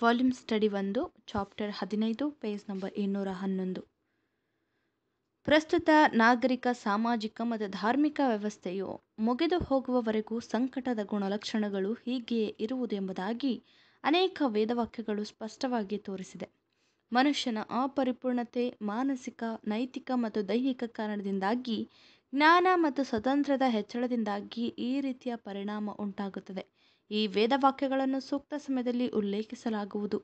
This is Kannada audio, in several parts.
ವಾಲ್ಯೂಮ್ ಸ್ಟಡಿ ಒಂದು ಚಾಪ್ಟರ್ ಹದಿನೈದು ಪೇಜ್ ನಂಬರ್ ಇನ್ನೂರ ಹನ್ನೊಂದು ಪ್ರಸ್ತುತ ನಾಗರಿಕ ಸಾಮಾಜಿಕ ಮತ್ತು ಧಾರ್ಮಿಕ ವ್ಯವಸ್ಥೆಯು ಮುಗಿದು ಹೋಗುವವರೆಗೂ ಸಂಕಟದ ಗುಣಲಕ್ಷಣಗಳು ಹೀಗೆಯೇ ಇರುವುದೆಂಬುದಾಗಿ ಅನೇಕ ವೇದವಾಕ್ಯಗಳು ಸ್ಪಷ್ಟವಾಗಿ ತೋರಿಸಿದೆ ಮನುಷ್ಯನ ಅಪರಿಪೂರ್ಣತೆ ಮಾನಸಿಕ ನೈತಿಕ ಮತ್ತು ದೈಹಿಕ ಕಾರಣದಿಂದಾಗಿ ಜ್ಞಾನ ಮತ್ತು ಸ್ವತಂತ್ರದ ಹೆಚ್ಚಳದಿಂದಾಗಿ ಈ ರೀತಿಯ ಪರಿಣಾಮ ಉಂಟಾಗುತ್ತದೆ ಈ ವೇದವಾಕ್ಯಗಳನ್ನು ಸೂಕ್ತ ಸಮಯದಲ್ಲಿ ಉಲ್ಲೇಖಿಸಲಾಗುವುದು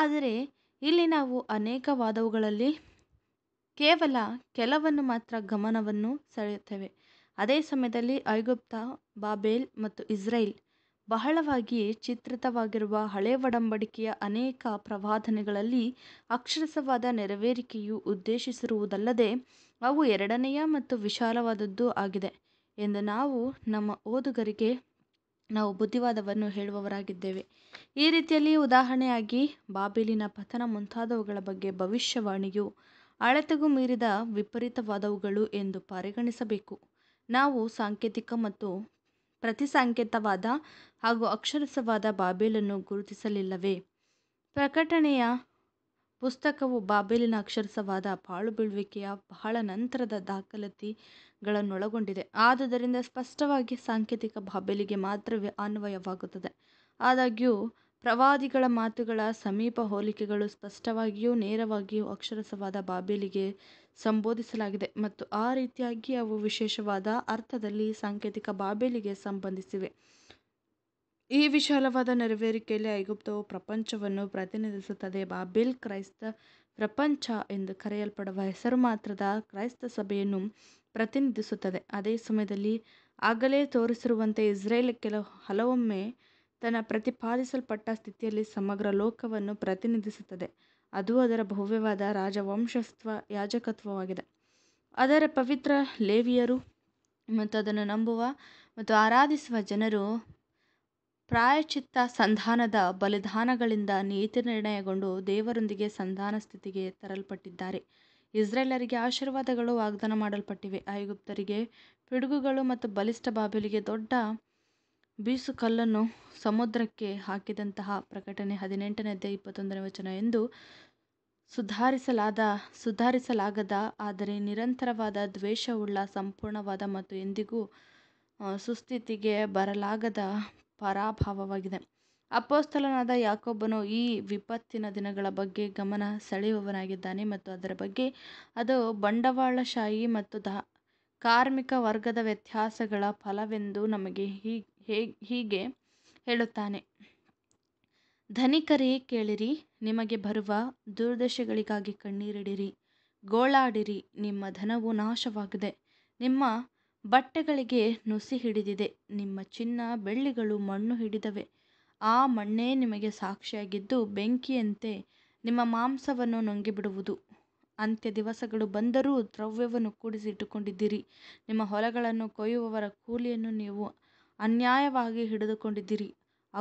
ಆದರೆ ಇಲ್ಲಿ ನಾವು ಅನೇಕ ವಾದವುಗಳಲ್ಲಿ ಕೇವಲ ಕೆಲವನ್ನು ಮಾತ್ರ ಗಮನವನ್ನು ಸೆಳೆಯುತ್ತೇವೆ ಅದೇ ಸಮಯದಲ್ಲಿ ಐಗುಪ್ತ ಬಾಬೆಲ್ ಮತ್ತು ಇಸ್ರೇಲ್ ಬಹಳವಾಗಿ ಚಿತ್ರಿತವಾಗಿರುವ ಹಳೆ ಒಡಂಬಡಿಕೆಯ ಅನೇಕ ಪ್ರವಾದನೆಗಳಲ್ಲಿ ಅಕ್ಷರಸವಾದ ನೆರವೇರಿಕೆಯು ಉದ್ದೇಶಿಸಿರುವುದಲ್ಲದೆ ಅವು ಎರಡನೆಯ ಮತ್ತು ವಿಶಾಲವಾದದ್ದು ಆಗಿದೆ ಎಂದು ನಾವು ನಮ್ಮ ಓದುಗರಿಗೆ ನಾವು ಬುದ್ಧಿವಾದವನ್ನು ಹೇಳುವವರಾಗಿದ್ದೇವೆ ಈ ರೀತಿಯಲ್ಲಿ ಉದಾಹರಣೆಯಾಗಿ ಬಾಬೆಲಿನ ಪತನ ಮುಂತಾದವುಗಳ ಬಗ್ಗೆ ಭವಿಷ್ಯವಾಣಿಯು ಅಳತೆಗೂ ಮೀರಿದ ವಿಪರೀತವಾದವುಗಳು ಎಂದು ಪರಿಗಣಿಸಬೇಕು ನಾವು ಸಾಂಕೇತಿಕ ಮತ್ತು ಪ್ರತಿಸಾಂಕೇತವಾದ ಹಾಗೂ ಅಕ್ಷರಸವಾದ ಬಾಬೆಲನ್ನು ಗುರುತಿಸಲಿಲ್ಲವೇ ಪ್ರಕಟಣೆಯ ಪುಸ್ತಕವು ಬಾಬೆಲಿನ ಅಕ್ಷರಸವಾದ ಪಾಳುಬೀಳುವಿಕೆಯ ಬಹಳ ನಂತರದ ದಾಖಲಾತಿಗಳನ್ನೊಳಗೊಂಡಿದೆ ಆದುದರಿಂದ ಸ್ಪಷ್ಟವಾಗಿ ಸಾಂಕೇತಿಕ ಬಾಬೆಲಿಗೆ ಮಾತ್ರ ಅನ್ವಯವಾಗುತ್ತದೆ. ಆದಾಗ್ಯೂ ಪ್ರವಾದಿಗಳ ಮಾತುಗಳ ಸಮೀಪ ಹೋಲಿಕೆಗಳು ಸ್ಪಷ್ಟವಾಗಿಯೂ ನೇರವಾಗಿಯೂ ಅಕ್ಷರಸವಾದ ಬಾಬೆಲಿಗೆ ಸಂಬೋಧಿಸಲಾಗಿದೆ ಮತ್ತು ಆ ರೀತಿಯಾಗಿ ಅವು ವಿಶೇಷವಾದ ಅರ್ಥದಲ್ಲಿ ಸಾಂಕೇತಿಕ ಬಾಬೆಲಿಗೆ ಸಂಬಂಧಿಸಿವೆ. ಈ ವಿಶಾಲವಾದ ನೆರವೇರಿಕೆಯಲ್ಲಿ ಐಗುಪ್ತವು ಪ್ರಪಂಚವನ್ನು ಪ್ರತಿನಿಧಿಸುತ್ತದೆ ಬಾಬಿಲ್ ಕ್ರೈಸ್ತ ಪ್ರಪಂಚ ಎಂದು ಕರೆಯಲ್ಪಡುವ ಹೆಸರು ಮಾತ್ರದ ಕ್ರೈಸ್ತ ಸಭೆಯನ್ನು ಪ್ರತಿನಿಧಿಸುತ್ತದೆ ಅದೇ ಸಮಯದಲ್ಲಿ ಆಗಲೇ ತೋರಿಸಿರುವಂತೆ ಇಸ್ರೇಲ್ ಕೆಲವು ಹಲವೊಮ್ಮೆ ತನ್ನ ಪ್ರತಿಪಾದಿಸಲ್ಪಟ್ಟ ಸ್ಥಿತಿಯಲ್ಲಿ ಸಮಗ್ರ ಲೋಕವನ್ನು ಪ್ರತಿನಿಧಿಸುತ್ತದೆ ಅದು ಅದರ ಭವ್ಯವಾದ ರಾಜವಂಶತ್ವ ಯಾಜಕತ್ವವಾಗಿದೆ ಅದರ ಪವಿತ್ರ ಲೇವಿಯರು ಮತ್ತು ಅದನ್ನು ನಂಬುವ ಮತ್ತು ಆರಾಧಿಸುವ ಜನರು ಪ್ರಾಯಶ್ಚಿತ್ತ ಸಂಧಾನದ ಬಲಿದಾನಗಳಿಂದ ನೀತಿ ನಿರ್ಣಯಗೊಂಡು ದೇವರೊಂದಿಗೆ ಸಂಧಾನ ಸ್ಥಿತಿಗೆ ತರಲ್ಪಟ್ಟಿದ್ದಾರೆ. ಇಸ್ರೇಲರಿಗೆ ಆಶೀರ್ವಾದಗಳು ವಾಗ್ದಾನ ಮಾಡಲ್ಪಟ್ಟಿವೆ, ಐಗುಪ್ತರಿಗೆ ಪಿಡುಗುಗಳು ಮತ್ತು ಬಲಿಷ್ಠ ಬಾಬಿಲಿಗೆ ದೊಡ್ಡ ಬೀಸುಕಲ್ಲನ್ನು ಸಮುದ್ರಕ್ಕೆ ಹಾಕಿದಂತಹ ಪ್ರಕಟಣೆ ಹದಿನೆಂಟನೇ ಇಪ್ಪತ್ತೊಂದನೇ ವಚನ ಎಂದು ಸುಧಾರಿಸಲಾದ ಸುಧಾರಿಸಲಾಗದ ಆದರೆ ನಿರಂತರವಾದ ದ್ವೇಷವುಳ್ಳ ಸಂಪೂರ್ಣವಾದ ಮತ್ತು ಎಂದಿಗೂ ಸುಸ್ಥಿತಿಗೆ ಬರಲಾಗದ ಪರಾಭವವಾಗಿದೆ. ಅಪೊಸ್ತಲನಾದ ಯಾಕೋಬನು ಈ ವಿಪತ್ತಿನ ದಿನಗಳ ಬಗ್ಗೆ ಗಮನ ಸೆಳೆಯುವವನಾಗಿದ್ದಾನೆ ಮತ್ತು ಅದರ ಬಗ್ಗೆ ಅದು ಬಂಡವಾಳಶಾಹಿ ಮತ್ತು ಕಾರ್ಮಿಕ ವರ್ಗದ ವ್ಯತ್ಯಾಸಗಳ ಫಲವೆಂದು ನಮಗೆ ಹೀಗೆ ಹೇಳುತ್ತಾನೆ. ಧನಿಕರೇ, ಕೇಳಿರಿ, ನಿಮಗೆ ಬರುವ ದುರ್ದಶೆಗಳಿಗಾಗಿ ಕಣ್ಣೀರಿಡಿರಿ, ಗೋಳಾಡಿರಿ, ನಿಮ್ಮ ಧನವು ನಾಶವಾಗಿದೆ ನಿಮ್ಮ ಬಟ್ಟೆಗಳಿಗೆ ನುಸಿ ಹಿಡಿದಿದೆ ನಿಮ್ಮ ಚಿನ್ನ ಬೆಳ್ಳಿಗಳು ಮಣ್ಣು ಹಿಡಿದವೆ ಆ ಮಣ್ಣೇ ನಿಮಗೆ ಸಾಕ್ಷಿಯಾಗಿದ್ದು ಬೆಂಕಿಯಂತೆ ನಿಮ್ಮ ಮಾಂಸವನ್ನು ನುಂಗಿಬಿಡುವುದು ಅಂತ್ಯ ದಿವಸಗಳು ಬಂದರೂ ದ್ರವ್ಯವನ್ನು ಕೂಡಿಸಿಟ್ಟುಕೊಂಡಿದ್ದೀರಿ ನಿಮ್ಮ ಹೊಲಗಳನ್ನು ಕೊಯ್ಯುವವರ ಕೂಲಿಯನ್ನು ನೀವು ಅನ್ಯಾಯವಾಗಿ ಹಿಡಿದುಕೊಂಡಿದ್ದೀರಿ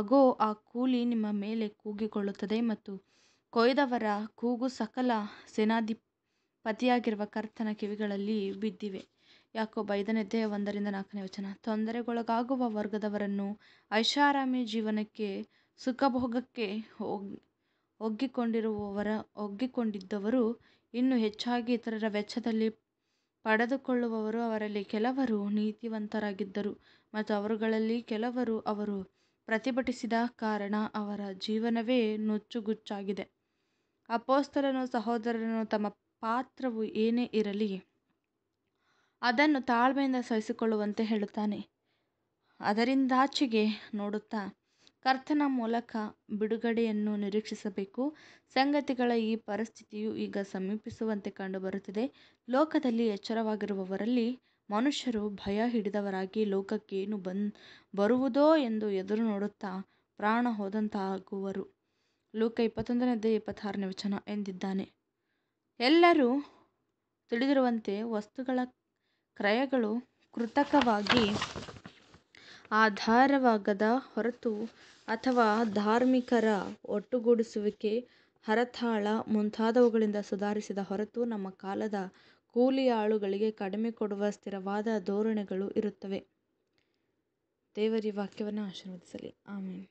ಅಗೋ ಆ ಕೂಲಿ ನಿಮ್ಮ ಮೇಲೆ ಕೂಗಿಕೊಳ್ಳುತ್ತದೆ ಮತ್ತು ಕೊಯ್ದವರ ಕೂಗು ಸಕಲ ಸೇನಾಧಿಪತಿಯಾಗಿರುವ ಕರ್ತನ ಕಿವಿಗಳಲ್ಲಿ ಬಿದ್ದಿವೆ ಯಾಕೋ ಐದನೇದೇ ಒಂದರಿಂದ ನಾಲ್ಕನೇ ವಚನ ತೊಂದರೆಗೊಳಗಾಗುವ ವರ್ಗದವರನ್ನು ಐಷಾರಾಮಿ ಜೀವನಕ್ಕೆ ಸುಖಭೋಗಕ್ಕೆ ಒಗ್ಗಿಕೊಂಡಿರುವವರ ಒಗ್ಗಿಕೊಂಡಿದ್ದವರು ಇನ್ನೂ ಹೆಚ್ಚಾಗಿ ಇತರರ ವೆಚ್ಚದಲ್ಲಿ ಪಡೆದುಕೊಳ್ಳುವವರು ಅವರಲ್ಲಿ ಕೆಲವರು ನೀತಿವಂತರಾಗಿದ್ದರು ಮತ್ತು ಅವರುಗಳಲ್ಲಿ ಕೆಲವರು ಅವರು ಪ್ರತಿಭಟಿಸಿದ ಕಾರಣ ಅವರ ಜೀವನವೇ ನುಚ್ಚುಗುಚ್ಚಾಗಿದೆ ಅಪೋಸ್ತರನು ಸಹೋದರನು ತಮ್ಮ ಪಾತ್ರವು ಏನೇ ಇರಲಿ ಅದನ್ನು ತಾಳ್ಮೆಯಿಂದ ಸಹಿಸಿಕೊಳ್ಳುವಂತೆ ಹೇಳುತ್ತಾನೆ ಅದರಿಂದಾಚೆಗೆ ನೋಡುತ್ತಾ ಕರ್ತನ ಮೂಲಕ ಬಿಡುಗಡೆಯನ್ನು ನಿರೀಕ್ಷಿಸಬೇಕು ಸಂಗತಿಗಳ ಈ ಪರಿಸ್ಥಿತಿಯು ಈಗ ಸಮೀಪಿಸುವಂತೆ ಕಂಡುಬರುತ್ತಿದೆ ಲೋಕದಲ್ಲಿ ಎಚ್ಚರವಾಗಿರುವವರಲ್ಲಿ ಮನುಷ್ಯರು ಭಯ ಹಿಡಿದವರಾಗಿ ಲೋಕಕ್ಕೇನು ಬನ್ ಬರುವುದೋ ಎಂದು ಎದುರು ನೋಡುತ್ತಾ ಪ್ರಾಣ ಹೋದಂತಾಗುವರು ಲೋಕ ಇಪ್ಪತ್ತೊಂದನೇ ಇಪ್ಪತ್ತಾರನೇ ವಚನ ಎಂದಿದ್ದಾನೆ ಎಲ್ಲರೂ ತಿಳಿದಿರುವಂತೆ ವಸ್ತುಗಳ ಕ್ರಯಗಳು ಕೃತಕವಾಗಿ ಆಧಾರವಾಗದ ಹೊರತು ಅಥವಾ ಧಾರ್ಮಿಕರ ಒಟ್ಟುಗೂಡಿಸುವಿಕೆ ಹರತಾಳ ಮುಂತಾದವುಗಳಿಂದ ಸುಧಾರಿಸಿದ ಹೊರತು ನಮ್ಮ ಕಾಲದ ಕೂಲಿಯಾಳುಗಳಿಗೆ ಕಡಿಮೆ ಕೊಡುವ ಸ್ಥಿರವಾದ ಧೋರಣೆಗಳು ಇರುತ್ತವೆ ದೇವರಿ ವಾಕ್ಯವನ್ನು ಆಶೀರ್ವದಿಸಲಿ ಆಮೇನ್